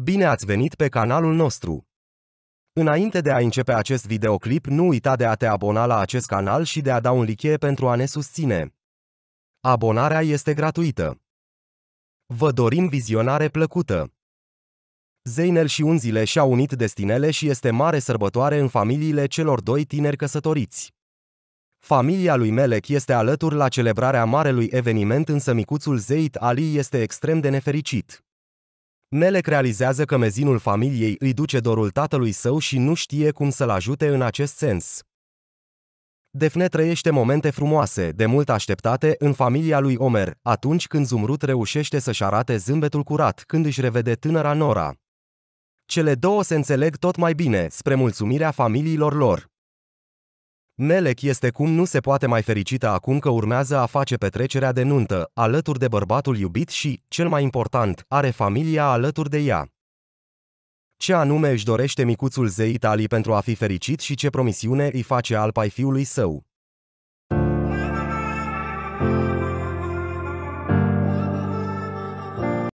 Bine ați venit pe canalul nostru! Înainte de a începe acest videoclip, nu uita de a te abona la acest canal și de a da un like pentru a ne susține. Abonarea este gratuită. Vă dorim vizionare plăcută! Zeinel și Unzile și-au unit destinele și este mare sărbătoare în familiile celor doi tineri căsătoriți. Familia lui Melek este alături la celebrarea marelui eveniment, însă micuțul Zeit Ali este extrem de nefericit. Melek realizează că mezinul familiei îi duce dorul tatălui său și nu știe cum să-l ajute în acest sens. Defne trăiește momente frumoase, de mult așteptate, în familia lui Omer, atunci când Zumrut reușește să-și arate zâmbetul curat când își revede tânăra Nora. Cele două se înțeleg tot mai bine, spre mulțumirea familiilor lor. Melek este cum nu se poate mai fericită acum că urmează a face petrecerea de nuntă, alături de bărbatul iubit și, cel mai important, are familia alături de ea. Ce anume își dorește micuțul zei Italii pentru a fi fericit și ce promisiune îi face alpai fiului său?